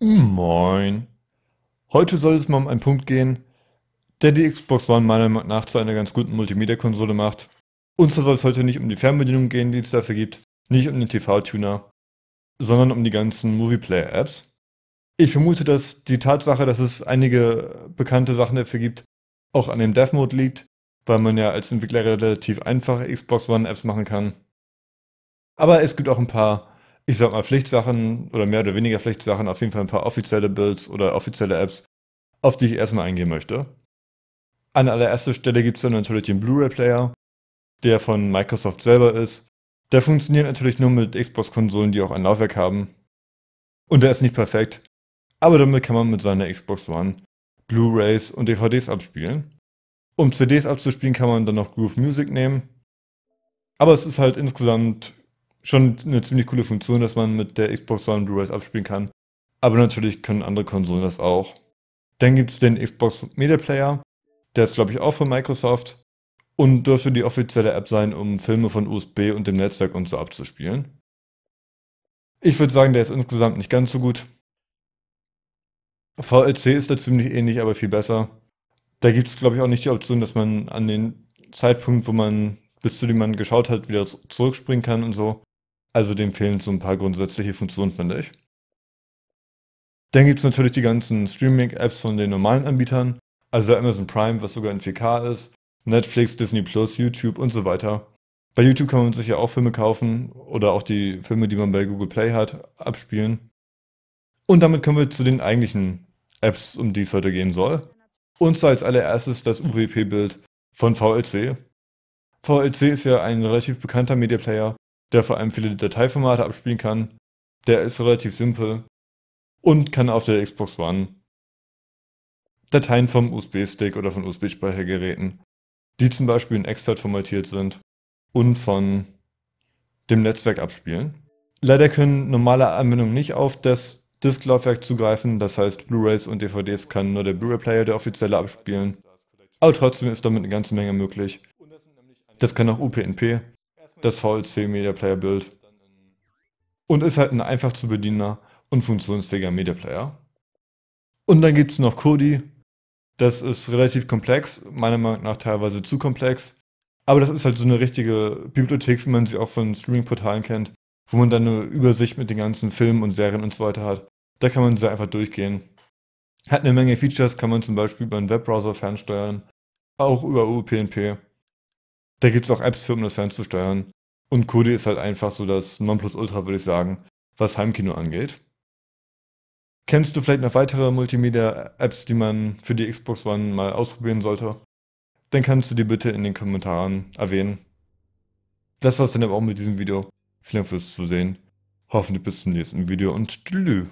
Moin. Heute soll es mal um einen Punkt gehen, der die Xbox One meiner Meinung nach zu einer ganz guten Multimedia-Konsole macht. Und zwar soll es heute nicht um die Fernbedienung gehen, die es dafür gibt, nicht um den TV-Tuner, sondern um die ganzen Movieplayer-Apps. Ich vermute, dass die Tatsache, dass es einige bekannte Sachen dafür gibt, auch an dem Dev-Mode liegt, weil man ja als Entwickler relativ einfache Xbox One-Apps machen kann. Aber es gibt auch ein paar ich sag mal, Pflichtsachen oder mehr oder weniger Pflichtsachen, auf jeden Fall ein paar offizielle Builds oder offizielle Apps, auf die ich erstmal eingehen möchte. An allererster Stelle gibt es dann natürlich den Blu-ray-Player, der von Microsoft selber ist. Der funktioniert natürlich nur mit Xbox-Konsolen, die auch ein Laufwerk haben. Und der ist nicht perfekt, aber damit kann man mit seiner Xbox One Blu-rays und DVDs abspielen. Um CDs abzuspielen, kann man dann noch Groove Music nehmen. Aber es ist halt insgesamt schon eine ziemlich coole Funktion, dass man mit der Xbox One Blu-rays abspielen kann. Aber natürlich können andere Konsolen das auch. Dann gibt es den Xbox Media Player. Der ist, glaube ich, auch von Microsoft und dürfte die offizielle App sein, um Filme von USB und dem Netzwerk und so abzuspielen. Ich würde sagen, der ist insgesamt nicht ganz so gut. VLC ist da ziemlich ähnlich, aber viel besser. Da gibt es, glaube ich, auch nicht die Option, dass man an den Zeitpunkt, wo man bis zu dem man geschaut hat, wieder zurückspringen kann und so. Also dem fehlen so ein paar grundsätzliche Funktionen, finde ich. Dann gibt es natürlich die ganzen Streaming-Apps von den normalen Anbietern, also Amazon Prime, was sogar in 4K ist, Netflix, Disney Plus, YouTube und so weiter. Bei YouTube kann man sich ja auch Filme kaufen oder auch die Filme, die man bei Google Play hat, abspielen. Und damit kommen wir zu den eigentlichen Apps, um die es heute gehen soll. Und zwar als allererstes das UWP-Bild von VLC. VLC ist ja ein relativ bekannter Media Player, der vor allem viele Dateiformate abspielen kann. Der ist relativ simpel und kann auf der Xbox One Dateien vom USB-Stick oder von USB-Speichergeräten, die zum Beispiel in Extrat formatiert sind und von dem Netzwerk abspielen. Leider können normale Anwendungen nicht auf das Disklaufwerk zugreifen, das heißt Blu-rays und DVDs kann nur der Blu-ray-Player der offizielle abspielen, aber trotzdem ist damit eine ganze Menge möglich. Das kann auch UPnP, das VLC Media Player Build und ist halt ein einfach zu bedienender und funktionsfähiger Media Player. Und dann gibt es noch Kodi. Das ist relativ komplex, meiner Meinung nach teilweise zu komplex. Aber das ist halt so eine richtige Bibliothek, wie man sie auch von Streaming-Portalen kennt, wo man dann eine Übersicht mit den ganzen Filmen und Serien und so weiter hat. Da kann man sehr einfach durchgehen. Hat eine Menge Features, kann man zum Beispiel über einen Webbrowser fernsteuern, auch über UPnP. Da gibt es auch Apps für, um das fernzusteuern. Und Kodi ist halt einfach so das Nonplusultra, würde ich sagen, was Heimkino angeht. Kennst du vielleicht noch weitere Multimedia-Apps, die man für die Xbox One mal ausprobieren sollte? Dann kannst du die bitte in den Kommentaren erwähnen. Das war's dann aber auch mit diesem Video. Vielen Dank fürs Zusehen. Hoffentlich bis zum nächsten Video und tschüss.